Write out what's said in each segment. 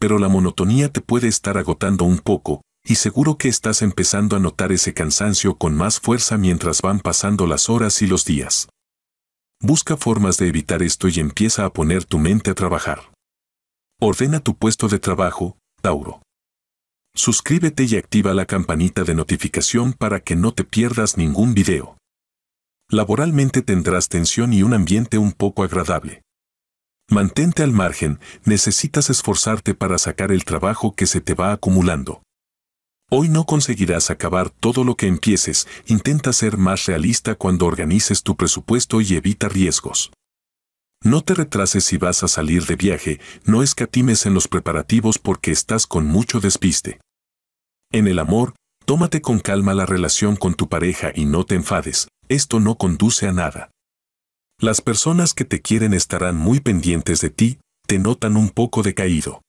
pero la monotonía te puede estar agotando un poco, y seguro que estás empezando a notar ese cansancio con más fuerza mientras van pasando las horas y los días. Busca formas de evitar esto y empieza a poner tu mente a trabajar. Ordena tu puesto de trabajo, Tauro. Suscríbete y activa la campanita de notificación para que no te pierdas ningún video. Laboralmente tendrás tensión y un ambiente un poco agradable. Mantente al margen, necesitas esforzarte para sacar el trabajo que se te va acumulando. Hoy no conseguirás acabar todo lo que empieces, intenta ser más realista cuando organices tu presupuesto y evita riesgos. No te retrases si vas a salir de viaje, no escatimes en los preparativos porque estás con mucho despiste. En el amor, tómate con calma la relación con tu pareja y no te enfades, esto no conduce a nada. Las personas que te quieren estarán muy pendientes de ti, te notan un poco decaído.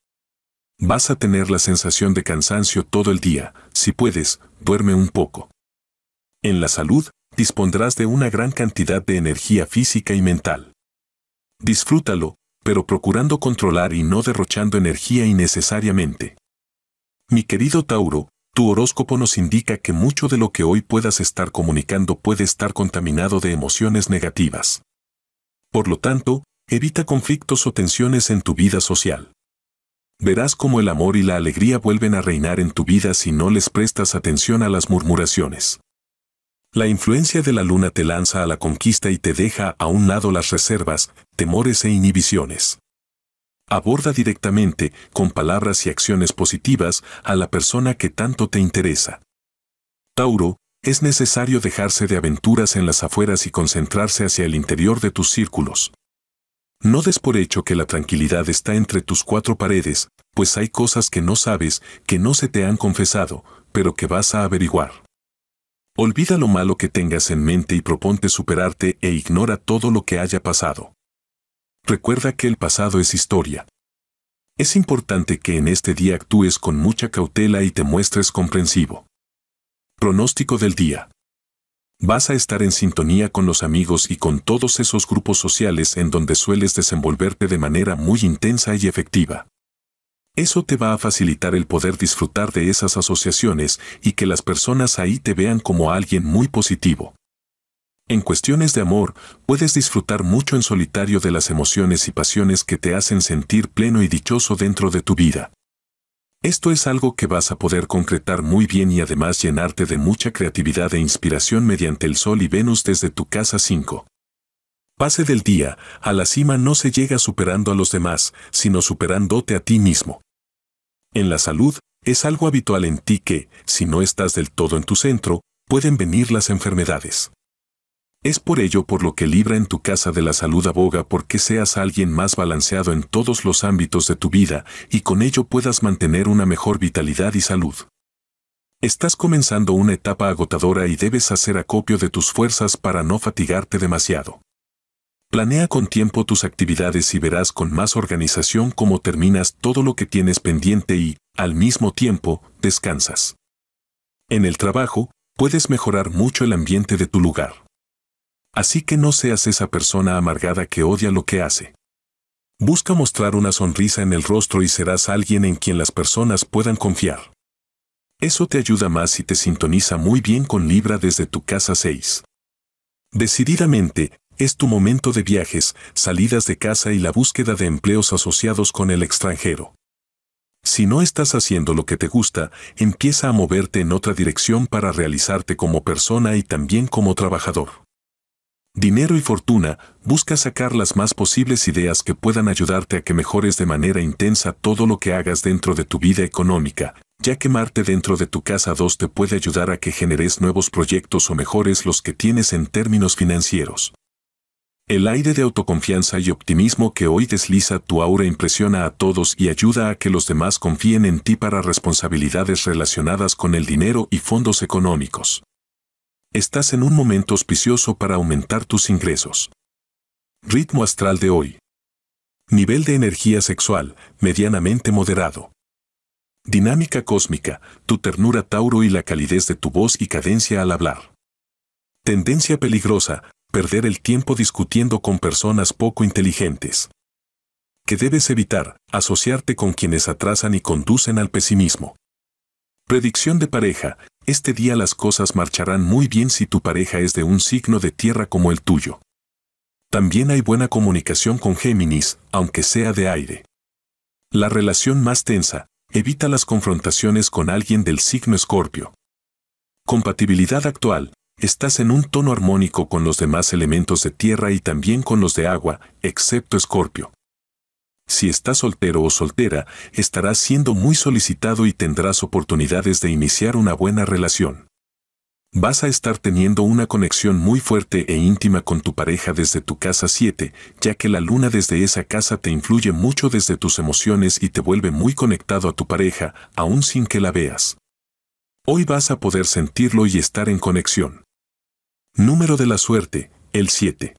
Vas a tener la sensación de cansancio todo el día, si puedes, duerme un poco. En la salud, dispondrás de una gran cantidad de energía física y mental. Disfrútalo, pero procurando controlar y no derrochando energía innecesariamente. Mi querido Tauro, tu horóscopo nos indica que mucho de lo que hoy puedas estar comunicando puede estar contaminado de emociones negativas. Por lo tanto, evita conflictos o tensiones en tu vida social. Verás cómo el amor y la alegría vuelven a reinar en tu vida si no les prestas atención a las murmuraciones. La influencia de la luna te lanza a la conquista y te deja a un lado las reservas, temores e inhibiciones. Aborda directamente, con palabras y acciones positivas, a la persona que tanto te interesa. Tauro, es necesario dejarse de aventuras en las afueras y concentrarse hacia el interior de tus círculos. No des por hecho que la tranquilidad está entre tus cuatro paredes, pues hay cosas que no sabes, que no se te han confesado, pero que vas a averiguar. Olvida lo malo que tengas en mente y proponte superarte e ignora todo lo que haya pasado. Recuerda que el pasado es historia. Es importante que en este día actúes con mucha cautela y te muestres comprensivo. Pronóstico del día. Vas a estar en sintonía con los amigos y con todos esos grupos sociales en donde sueles desenvolverte de manera muy intensa y efectiva. Eso te va a facilitar el poder disfrutar de esas asociaciones y que las personas ahí te vean como alguien muy positivo. En cuestiones de amor, puedes disfrutar mucho en solitario de las emociones y pasiones que te hacen sentir pleno y dichoso dentro de tu vida. Esto es algo que vas a poder concretar muy bien y además llenarte de mucha creatividad e inspiración mediante el Sol y Venus desde tu casa 5. Pase del día, a la cima no se llega superando a los demás, sino superándote a ti mismo. En la salud, es algo habitual en ti que, si no estás del todo en tu centro, pueden venir las enfermedades. Es por ello por lo que Libra en tu casa de la salud aboga porque seas alguien más balanceado en todos los ámbitos de tu vida y con ello puedas mantener una mejor vitalidad y salud. Estás comenzando una etapa agotadora y debes hacer acopio de tus fuerzas para no fatigarte demasiado. Planea con tiempo tus actividades y verás con más organización cómo terminas todo lo que tienes pendiente y, al mismo tiempo, descansas. En el trabajo, puedes mejorar mucho el ambiente de tu lugar. Así que no seas esa persona amargada que odia lo que hace. Busca mostrar una sonrisa en el rostro y serás alguien en quien las personas puedan confiar. Eso te ayuda más y te sintoniza muy bien con Libra desde tu casa 6. Decididamente, es tu momento de viajes, salidas de casa y la búsqueda de empleos asociados con el extranjero. Si no estás haciendo lo que te gusta, empieza a moverte en otra dirección para realizarte como persona y también como trabajador. Dinero y fortuna, busca sacar las más posibles ideas que puedan ayudarte a que mejores de manera intensa todo lo que hagas dentro de tu vida económica, ya que Marte dentro de tu casa 2 te puede ayudar a que generes nuevos proyectos o mejores los que tienes en términos financieros. El aire de autoconfianza y optimismo que hoy desliza tu aura impresiona a todos y ayuda a que los demás confíen en ti para responsabilidades relacionadas con el dinero y fondos económicos. Estás en un momento auspicioso para aumentar tus ingresos. Ritmo astral de hoy. Nivel de energía sexual, medianamente moderado. Dinámica cósmica, tu ternura Tauro y la calidez de tu voz y cadencia al hablar. Tendencia peligrosa, perder el tiempo discutiendo con personas poco inteligentes. Que debes evitar, asociarte con quienes atrasan y conducen al pesimismo. Predicción de pareja, este día las cosas marcharán muy bien si tu pareja es de un signo de tierra como el tuyo. También hay buena comunicación con Géminis, aunque sea de aire. La relación más tensa, evita las confrontaciones con alguien del signo escorpio. Compatibilidad actual, estás en un tono armónico con los demás elementos de tierra y también con los de agua, excepto escorpio. Si estás soltero o soltera, estarás siendo muy solicitado y tendrás oportunidades de iniciar una buena relación. Vas a estar teniendo una conexión muy fuerte e íntima con tu pareja desde tu casa 7, ya que la luna desde esa casa te influye mucho desde tus emociones y te vuelve muy conectado a tu pareja, aún sin que la veas. Hoy vas a poder sentirlo y estar en conexión. Número de la suerte, el 7.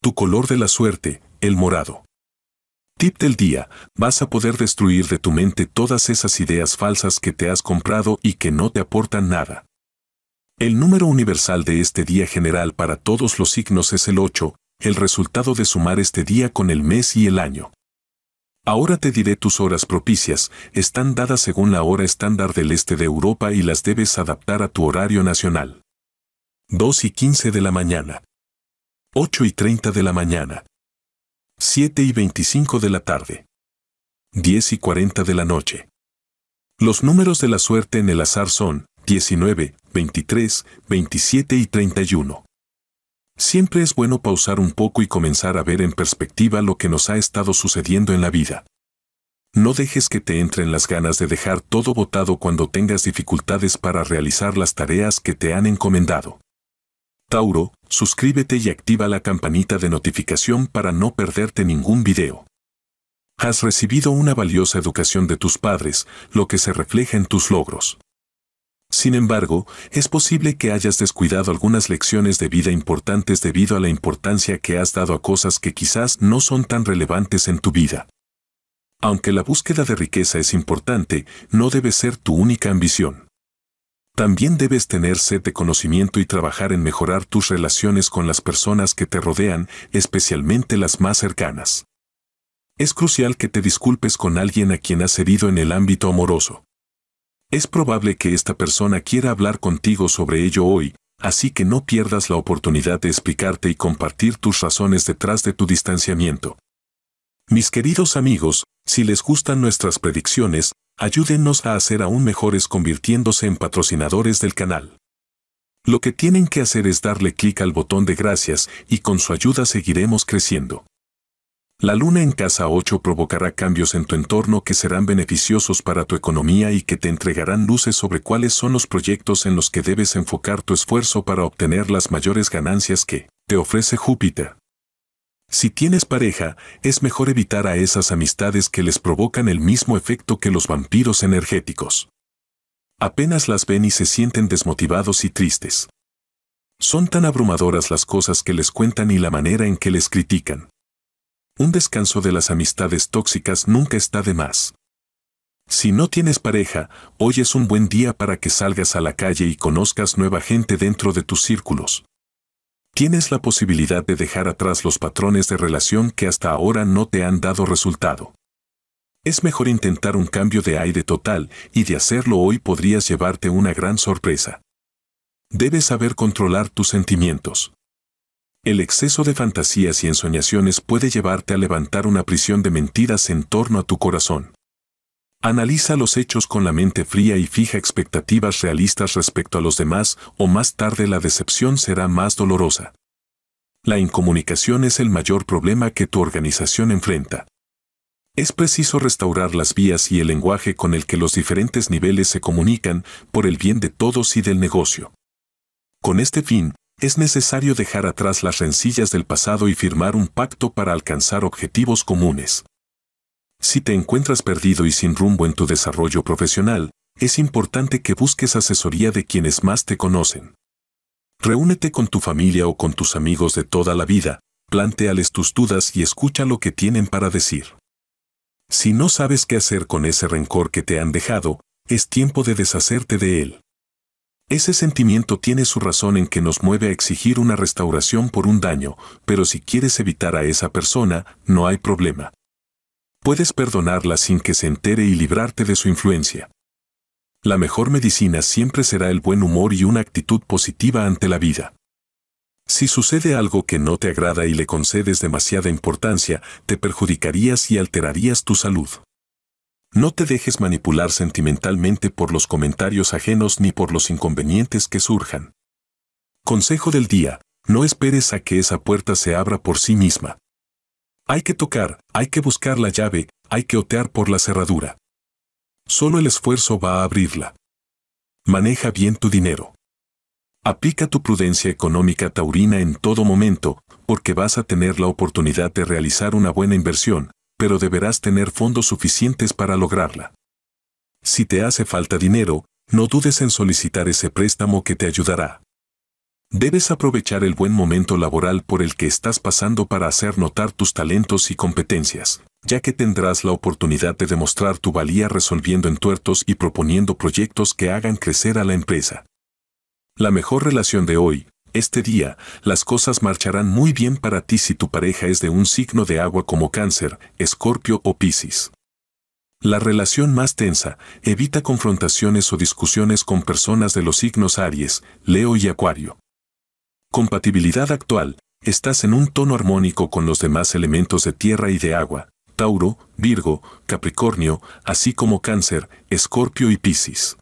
Tu color de la suerte, el morado. Tip del día, vas a poder destruir de tu mente todas esas ideas falsas que te has comprado y que no te aportan nada. El número universal de este día general para todos los signos es el 8, el resultado de sumar este día con el mes y el año. Ahora te diré tus horas propicias, están dadas según la hora estándar del este de Europa y las debes adaptar a tu horario nacional. 2 y 15 de la mañana. 8 y 30 de la mañana. 7 y 25 de la tarde. 10 y 40 de la noche. Los números de la suerte en el azar son 19, 23, 27 y 31. Siempre es bueno pausar un poco y comenzar a ver en perspectiva lo que nos ha estado sucediendo en la vida. No dejes que te entren las ganas de dejar todo botado cuando tengas dificultades para realizar las tareas que te han encomendado. Tauro, suscríbete y activa la campanita de notificación para no perderte ningún video. Has recibido una valiosa educación de tus padres, lo que se refleja en tus logros. Sin embargo, es posible que hayas descuidado algunas lecciones de vida importantes debido a la importancia que has dado a cosas que quizás no son tan relevantes en tu vida. Aunque la búsqueda de riqueza es importante, no debe ser tu única ambición. También debes tener sed de conocimiento y trabajar en mejorar tus relaciones con las personas que te rodean, especialmente las más cercanas. Es crucial que te disculpes con alguien a quien has herido en el ámbito amoroso. Es probable que esta persona quiera hablar contigo sobre ello hoy, así que no pierdas la oportunidad de explicarte y compartir tus razones detrás de tu distanciamiento. Mis queridos amigos, si les gustan nuestras predicciones, Ayúdennos a hacer aún mejores convirtiéndose en patrocinadores del canal. Lo que tienen que hacer es darle clic al botón de gracias y con su ayuda seguiremos creciendo. La luna en casa 8 provocará cambios en tu entorno que serán beneficiosos para tu economía y que te entregarán luces sobre cuáles son los proyectos en los que debes enfocar tu esfuerzo para obtener las mayores ganancias que te ofrece Júpiter. Si tienes pareja, es mejor evitar a esas amistades que les provocan el mismo efecto que los vampiros energéticos. Apenas las ven y se sienten desmotivados y tristes. Son tan abrumadoras las cosas que les cuentan y la manera en que les critican. Un descanso de las amistades tóxicas nunca está de más. Si no tienes pareja, hoy es un buen día para que salgas a la calle y conozcas nueva gente dentro de tus círculos tienes la posibilidad de dejar atrás los patrones de relación que hasta ahora no te han dado resultado. Es mejor intentar un cambio de aire total y de hacerlo hoy podrías llevarte una gran sorpresa. Debes saber controlar tus sentimientos. El exceso de fantasías y ensoñaciones puede llevarte a levantar una prisión de mentiras en torno a tu corazón. Analiza los hechos con la mente fría y fija expectativas realistas respecto a los demás o más tarde la decepción será más dolorosa. La incomunicación es el mayor problema que tu organización enfrenta. Es preciso restaurar las vías y el lenguaje con el que los diferentes niveles se comunican por el bien de todos y del negocio. Con este fin, es necesario dejar atrás las rencillas del pasado y firmar un pacto para alcanzar objetivos comunes. Si te encuentras perdido y sin rumbo en tu desarrollo profesional, es importante que busques asesoría de quienes más te conocen. Reúnete con tu familia o con tus amigos de toda la vida, planteales tus dudas y escucha lo que tienen para decir. Si no sabes qué hacer con ese rencor que te han dejado, es tiempo de deshacerte de él. Ese sentimiento tiene su razón en que nos mueve a exigir una restauración por un daño, pero si quieres evitar a esa persona, no hay problema puedes perdonarla sin que se entere y librarte de su influencia. La mejor medicina siempre será el buen humor y una actitud positiva ante la vida. Si sucede algo que no te agrada y le concedes demasiada importancia, te perjudicarías y alterarías tu salud. No te dejes manipular sentimentalmente por los comentarios ajenos ni por los inconvenientes que surjan. Consejo del día, no esperes a que esa puerta se abra por sí misma. Hay que tocar, hay que buscar la llave, hay que otear por la cerradura. Solo el esfuerzo va a abrirla. Maneja bien tu dinero. Aplica tu prudencia económica taurina en todo momento, porque vas a tener la oportunidad de realizar una buena inversión, pero deberás tener fondos suficientes para lograrla. Si te hace falta dinero, no dudes en solicitar ese préstamo que te ayudará. Debes aprovechar el buen momento laboral por el que estás pasando para hacer notar tus talentos y competencias, ya que tendrás la oportunidad de demostrar tu valía resolviendo entuertos y proponiendo proyectos que hagan crecer a la empresa. La mejor relación de hoy, este día, las cosas marcharán muy bien para ti si tu pareja es de un signo de agua como cáncer, escorpio o piscis. La relación más tensa, evita confrontaciones o discusiones con personas de los signos Aries, Leo y Acuario. Compatibilidad actual. Estás en un tono armónico con los demás elementos de tierra y de agua. Tauro, Virgo, Capricornio, así como Cáncer, Escorpio y Piscis.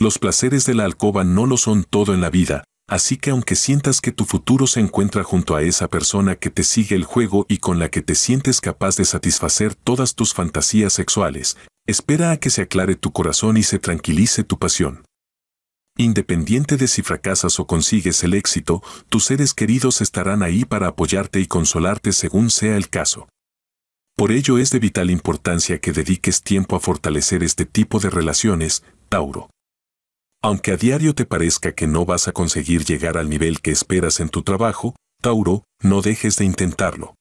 Los placeres de la alcoba no lo son todo en la vida, así que aunque sientas que tu futuro se encuentra junto a esa persona que te sigue el juego y con la que te sientes capaz de satisfacer todas tus fantasías sexuales, espera a que se aclare tu corazón y se tranquilice tu pasión. Independiente de si fracasas o consigues el éxito, tus seres queridos estarán ahí para apoyarte y consolarte según sea el caso. Por ello es de vital importancia que dediques tiempo a fortalecer este tipo de relaciones, Tauro. Aunque a diario te parezca que no vas a conseguir llegar al nivel que esperas en tu trabajo, Tauro, no dejes de intentarlo.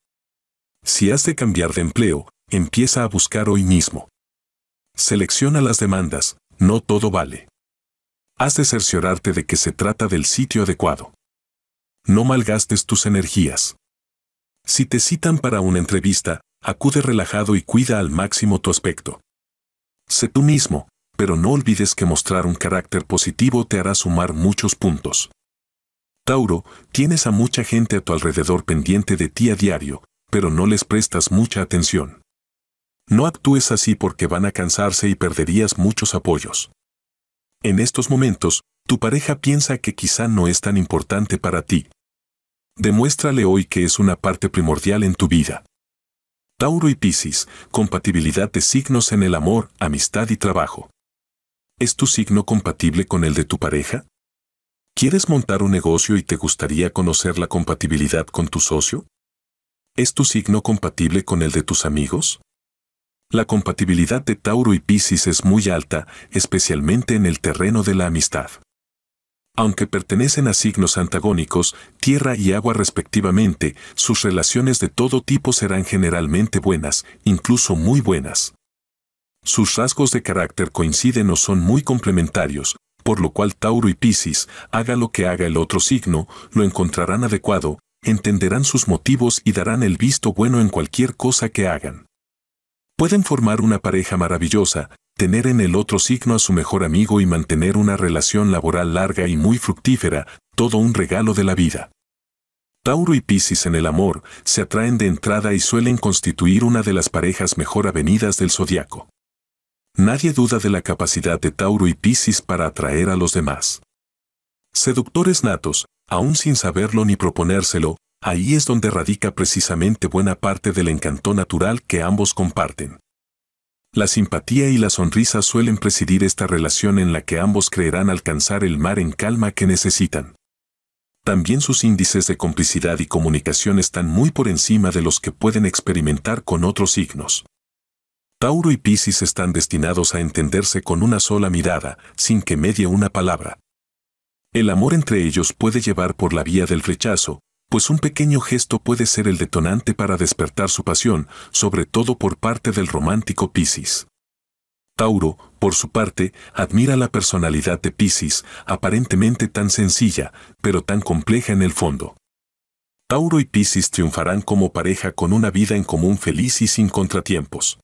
Si has de cambiar de empleo, empieza a buscar hoy mismo. Selecciona las demandas, no todo vale has de cerciorarte de que se trata del sitio adecuado. No malgastes tus energías. Si te citan para una entrevista, acude relajado y cuida al máximo tu aspecto. Sé tú mismo, pero no olvides que mostrar un carácter positivo te hará sumar muchos puntos. Tauro, tienes a mucha gente a tu alrededor pendiente de ti a diario, pero no les prestas mucha atención. No actúes así porque van a cansarse y perderías muchos apoyos. En estos momentos, tu pareja piensa que quizá no es tan importante para ti. Demuéstrale hoy que es una parte primordial en tu vida. Tauro y Piscis, compatibilidad de signos en el amor, amistad y trabajo. ¿Es tu signo compatible con el de tu pareja? ¿Quieres montar un negocio y te gustaría conocer la compatibilidad con tu socio? ¿Es tu signo compatible con el de tus amigos? La compatibilidad de Tauro y Pisces es muy alta, especialmente en el terreno de la amistad. Aunque pertenecen a signos antagónicos, tierra y agua respectivamente, sus relaciones de todo tipo serán generalmente buenas, incluso muy buenas. Sus rasgos de carácter coinciden o son muy complementarios, por lo cual Tauro y Piscis, haga lo que haga el otro signo, lo encontrarán adecuado, entenderán sus motivos y darán el visto bueno en cualquier cosa que hagan. Pueden formar una pareja maravillosa, tener en el otro signo a su mejor amigo y mantener una relación laboral larga y muy fructífera, todo un regalo de la vida. Tauro y Piscis en el amor se atraen de entrada y suelen constituir una de las parejas mejor avenidas del zodiaco. Nadie duda de la capacidad de Tauro y Piscis para atraer a los demás. Seductores natos, aún sin saberlo ni proponérselo, Ahí es donde radica precisamente buena parte del encanto natural que ambos comparten. La simpatía y la sonrisa suelen presidir esta relación en la que ambos creerán alcanzar el mar en calma que necesitan. También sus índices de complicidad y comunicación están muy por encima de los que pueden experimentar con otros signos. Tauro y Piscis están destinados a entenderse con una sola mirada, sin que medie una palabra. El amor entre ellos puede llevar por la vía del rechazo, pues un pequeño gesto puede ser el detonante para despertar su pasión, sobre todo por parte del romántico Piscis. Tauro, por su parte, admira la personalidad de Piscis, aparentemente tan sencilla, pero tan compleja en el fondo. Tauro y Piscis triunfarán como pareja con una vida en común feliz y sin contratiempos.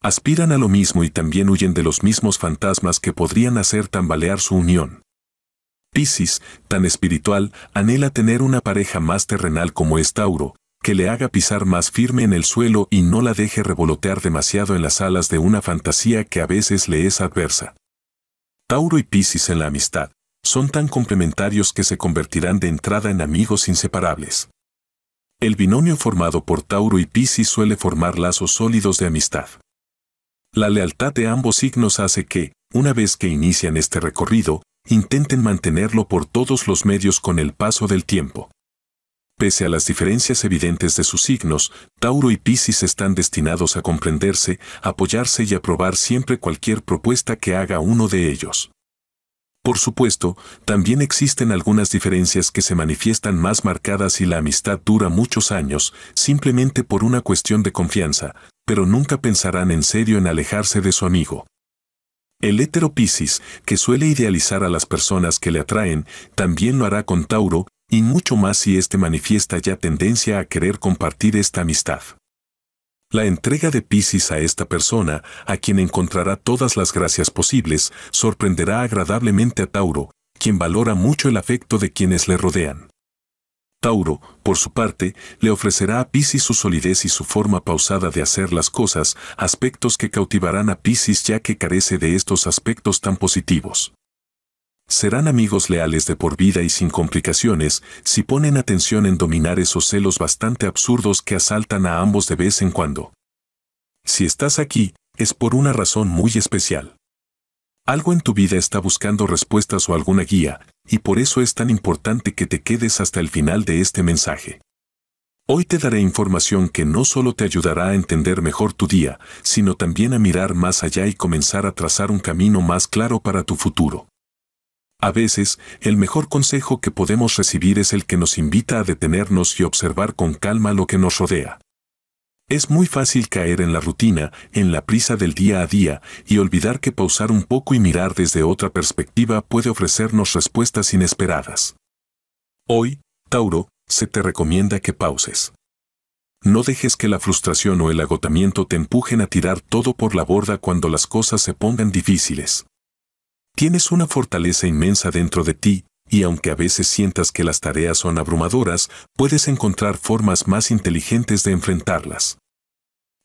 Aspiran a lo mismo y también huyen de los mismos fantasmas que podrían hacer tambalear su unión. Pisces, tan espiritual, anhela tener una pareja más terrenal como es Tauro, que le haga pisar más firme en el suelo y no la deje revolotear demasiado en las alas de una fantasía que a veces le es adversa. Tauro y Pisces en la amistad son tan complementarios que se convertirán de entrada en amigos inseparables. El binomio formado por Tauro y Pisces suele formar lazos sólidos de amistad. La lealtad de ambos signos hace que, una vez que inician este recorrido, intenten mantenerlo por todos los medios con el paso del tiempo. Pese a las diferencias evidentes de sus signos, Tauro y Piscis están destinados a comprenderse, apoyarse y aprobar siempre cualquier propuesta que haga uno de ellos. Por supuesto, también existen algunas diferencias que se manifiestan más marcadas y la amistad dura muchos años, simplemente por una cuestión de confianza, pero nunca pensarán en serio en alejarse de su amigo. El hétero Piscis, que suele idealizar a las personas que le atraen, también lo hará con Tauro, y mucho más si éste manifiesta ya tendencia a querer compartir esta amistad. La entrega de Piscis a esta persona, a quien encontrará todas las gracias posibles, sorprenderá agradablemente a Tauro, quien valora mucho el afecto de quienes le rodean. Tauro, por su parte, le ofrecerá a Pisces su solidez y su forma pausada de hacer las cosas, aspectos que cautivarán a Pisces ya que carece de estos aspectos tan positivos. Serán amigos leales de por vida y sin complicaciones, si ponen atención en dominar esos celos bastante absurdos que asaltan a ambos de vez en cuando. Si estás aquí, es por una razón muy especial. Algo en tu vida está buscando respuestas o alguna guía, y por eso es tan importante que te quedes hasta el final de este mensaje. Hoy te daré información que no solo te ayudará a entender mejor tu día, sino también a mirar más allá y comenzar a trazar un camino más claro para tu futuro. A veces, el mejor consejo que podemos recibir es el que nos invita a detenernos y observar con calma lo que nos rodea. Es muy fácil caer en la rutina, en la prisa del día a día, y olvidar que pausar un poco y mirar desde otra perspectiva puede ofrecernos respuestas inesperadas. Hoy, Tauro, se te recomienda que pauses. No dejes que la frustración o el agotamiento te empujen a tirar todo por la borda cuando las cosas se pongan difíciles. Tienes una fortaleza inmensa dentro de ti, y aunque a veces sientas que las tareas son abrumadoras, puedes encontrar formas más inteligentes de enfrentarlas.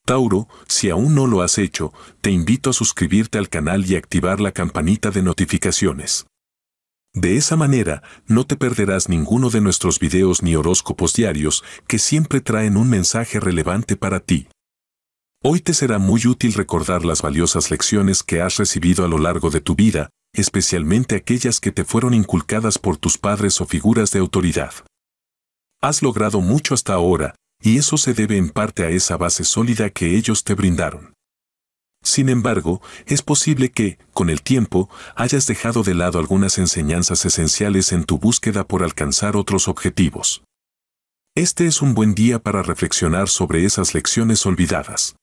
Tauro, si aún no lo has hecho, te invito a suscribirte al canal y activar la campanita de notificaciones. De esa manera, no te perderás ninguno de nuestros videos ni horóscopos diarios que siempre traen un mensaje relevante para ti. Hoy te será muy útil recordar las valiosas lecciones que has recibido a lo largo de tu vida, especialmente aquellas que te fueron inculcadas por tus padres o figuras de autoridad. Has logrado mucho hasta ahora, y eso se debe en parte a esa base sólida que ellos te brindaron. Sin embargo, es posible que, con el tiempo, hayas dejado de lado algunas enseñanzas esenciales en tu búsqueda por alcanzar otros objetivos. Este es un buen día para reflexionar sobre esas lecciones olvidadas.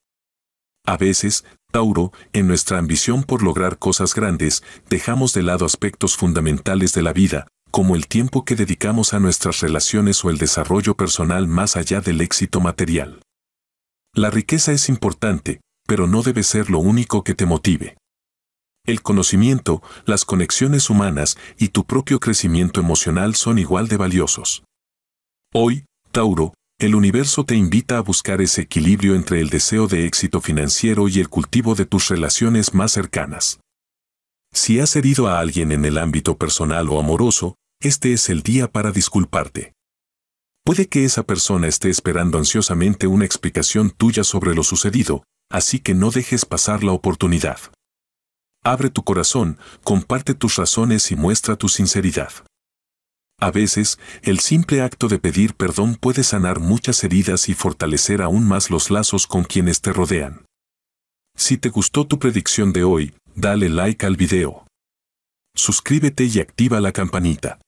A veces, Tauro, en nuestra ambición por lograr cosas grandes, dejamos de lado aspectos fundamentales de la vida, como el tiempo que dedicamos a nuestras relaciones o el desarrollo personal más allá del éxito material. La riqueza es importante, pero no debe ser lo único que te motive. El conocimiento, las conexiones humanas y tu propio crecimiento emocional son igual de valiosos. Hoy, Tauro, el universo te invita a buscar ese equilibrio entre el deseo de éxito financiero y el cultivo de tus relaciones más cercanas. Si has herido a alguien en el ámbito personal o amoroso, este es el día para disculparte. Puede que esa persona esté esperando ansiosamente una explicación tuya sobre lo sucedido, así que no dejes pasar la oportunidad. Abre tu corazón, comparte tus razones y muestra tu sinceridad. A veces, el simple acto de pedir perdón puede sanar muchas heridas y fortalecer aún más los lazos con quienes te rodean. Si te gustó tu predicción de hoy, dale like al video. Suscríbete y activa la campanita.